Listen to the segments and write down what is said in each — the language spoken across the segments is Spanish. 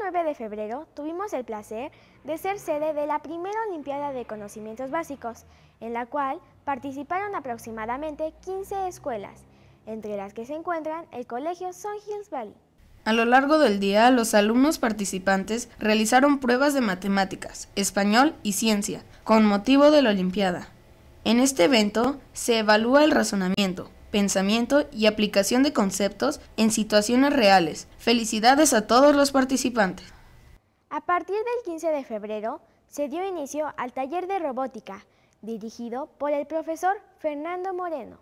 9 de febrero tuvimos el placer de ser sede de la primera Olimpiada de Conocimientos Básicos, en la cual participaron aproximadamente 15 escuelas, entre las que se encuentran el Colegio Sun Hills Valley. A lo largo del día, los alumnos participantes realizaron pruebas de matemáticas, español y ciencia, con motivo de la Olimpiada. En este evento se evalúa el razonamiento, pensamiento y aplicación de conceptos en situaciones reales. Felicidades a todos los participantes. A partir del 15 de febrero se dio inicio al taller de robótica, dirigido por el profesor Fernando Moreno.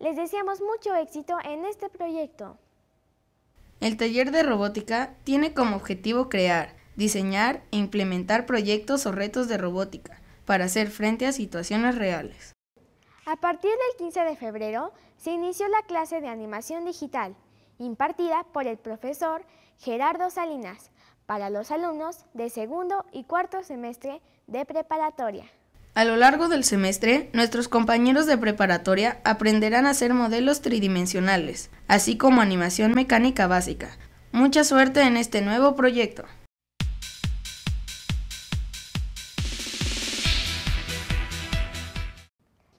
Les deseamos mucho éxito en este proyecto. El taller de robótica tiene como objetivo crear, diseñar e implementar proyectos o retos de robótica para hacer frente a situaciones reales. A partir del 15 de febrero se inició la clase de animación digital, impartida por el profesor Gerardo Salinas, para los alumnos de segundo y cuarto semestre de preparatoria. A lo largo del semestre, nuestros compañeros de preparatoria aprenderán a hacer modelos tridimensionales, así como animación mecánica básica. Mucha suerte en este nuevo proyecto.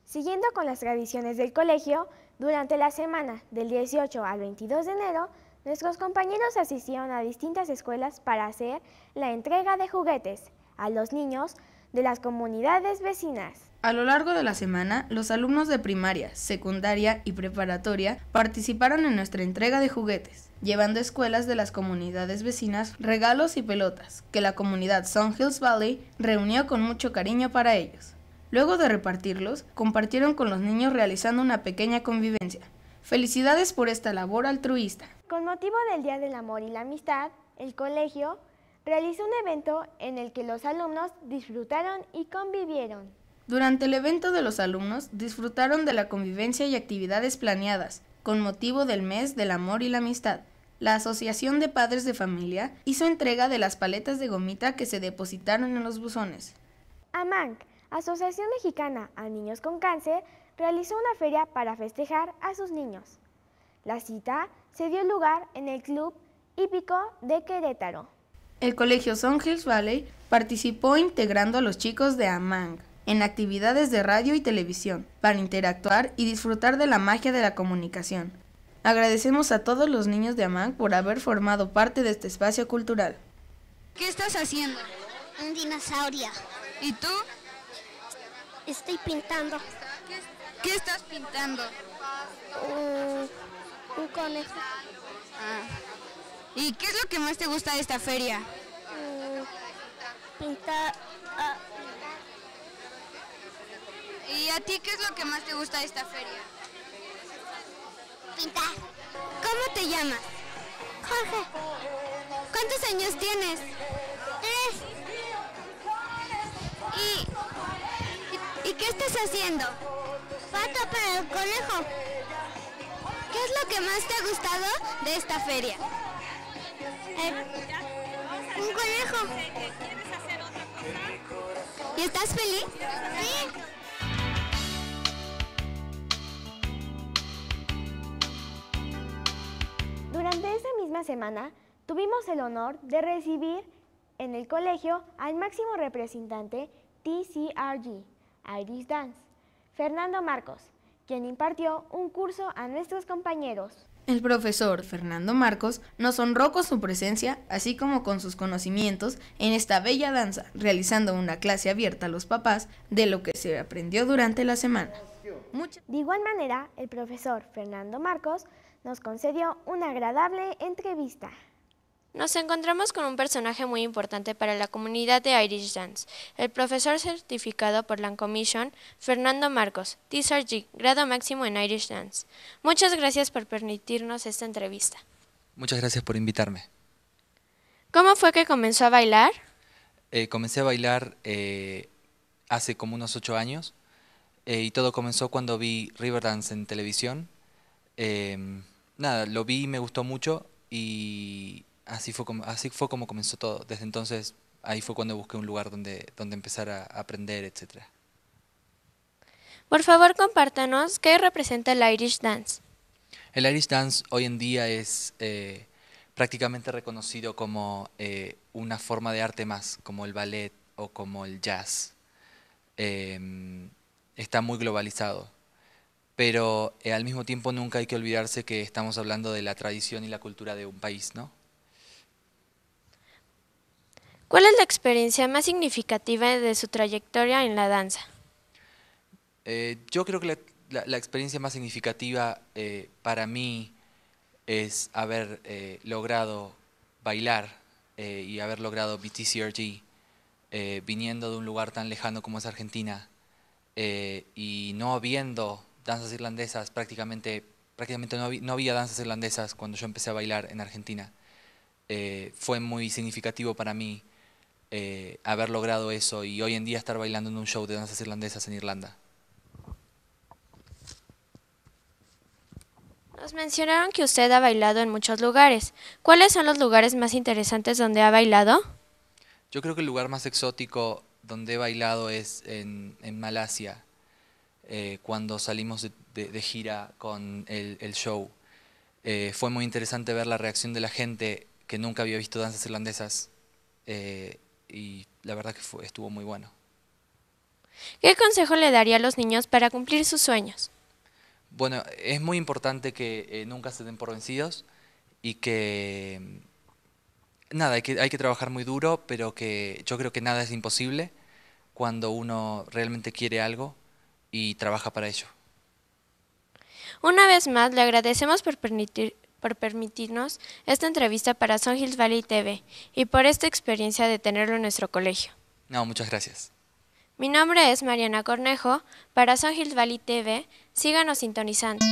Siguiendo con las tradiciones del colegio, durante la semana del 18 al 22 de enero, nuestros compañeros asistieron a distintas escuelas para hacer la entrega de juguetes a los niños de las comunidades vecinas. A lo largo de la semana, los alumnos de primaria, secundaria y preparatoria participaron en nuestra entrega de juguetes, llevando a escuelas de las comunidades vecinas regalos y pelotas que la comunidad Sun Hills Valley reunió con mucho cariño para ellos. Luego de repartirlos, compartieron con los niños realizando una pequeña convivencia. Felicidades por esta labor altruista. Con motivo del Día del Amor y la Amistad, el colegio realizó un evento en el que los alumnos disfrutaron y convivieron. Durante el evento de los alumnos disfrutaron de la convivencia y actividades planeadas con motivo del mes del amor y la amistad. La Asociación de Padres de Familia hizo entrega de las paletas de gomita que se depositaron en los buzones. ¡Amang! Asociación Mexicana a Niños con Cáncer realizó una feria para festejar a sus niños. La cita se dio lugar en el Club Hípico de Querétaro. El Colegio Son Hills Valley participó integrando a los chicos de Amang en actividades de radio y televisión para interactuar y disfrutar de la magia de la comunicación. Agradecemos a todos los niños de Amang por haber formado parte de este espacio cultural. ¿Qué estás haciendo? Un dinosaurio. ¿Y tú? Estoy pintando. ¿Qué estás pintando? un conejo. Ah. ¿Y qué es lo que más te gusta de esta feria? Mm, pintar... Ah. ¿Y a ti qué es lo que más te gusta de esta feria? Pintar. ¿Cómo te llamas? Jorge. ¿Cuántos años tienes? ¿Qué estás haciendo? Pato para el conejo. ¿Qué es lo que más te ha gustado de esta feria? Eh, un conejo. ¿Y estás feliz? Sí. Durante esa misma semana tuvimos el honor de recibir en el colegio al máximo representante TCRG, Iris Dance, Fernando Marcos, quien impartió un curso a nuestros compañeros. El profesor Fernando Marcos nos honró con su presencia, así como con sus conocimientos en esta bella danza, realizando una clase abierta a los papás de lo que se aprendió durante la semana. De igual manera, el profesor Fernando Marcos nos concedió una agradable entrevista. Nos encontramos con un personaje muy importante para la comunidad de Irish Dance, el profesor certificado por la Commission, Fernando Marcos, TSRG, grado máximo en Irish Dance. Muchas gracias por permitirnos esta entrevista. Muchas gracias por invitarme. ¿Cómo fue que comenzó a bailar? Eh, comencé a bailar eh, hace como unos ocho años eh, y todo comenzó cuando vi Riverdance en televisión. Em, nada, lo vi y me gustó mucho y así fue como, así fue como comenzó todo. Desde entonces, ahí fue cuando busqué un lugar donde, donde empezar a aprender, etc. Por favor, compártanos qué representa el Irish Dance. El Irish Dance hoy en día es eh, prácticamente reconocido como eh, una forma de arte más, como el ballet o como el jazz. Em, está muy globalizado, pero eh, al mismo tiempo nunca hay que olvidarse que estamos hablando de la tradición y la cultura de un país, ¿no? ¿Cuál es la experiencia más significativa de su trayectoria en la danza? Eh, yo creo que la, experiencia más significativa eh, para mí es haber eh, logrado bailar y haber logrado BTCRG viniendo de un lugar tan lejano como es Argentina y no habiendo danzas irlandesas, prácticamente, prácticamente no, no había danzas irlandesas cuando yo empecé a bailar en Argentina. fue muy significativo para mí eh, haber logrado eso y hoy en día estar bailando en un show de danzas irlandesas en Irlanda? Nos mencionaron que usted ha bailado en muchos lugares. ¿Cuáles son los lugares más interesantes donde ha bailado? Yo creo que el lugar más exótico donde he bailado es en, Malasia, eh, cuando salimos de, gira con el, show. Eh, fue muy interesante ver la reacción de la gente que nunca había visto danzas irlandesas y la verdad que estuvo muy bueno. ¿Qué consejo le daría a los niños para cumplir sus sueños? Bueno, es muy importante que eh, nunca se den por vencidos y que mm, nada, que, hay que trabajar muy duro, pero que yo creo que nada es imposible cuando uno realmente quiere algo y trabaja para ello. Una vez más, le agradecemos por permitir, por permitirnos esta entrevista para Son Hills Valley TV y por esta experiencia de tenerlo en nuestro colegio. No, muchas gracias. Mi nombre es Mariana Cornejo, para Son Hills Valley TV, síganos sintonizando.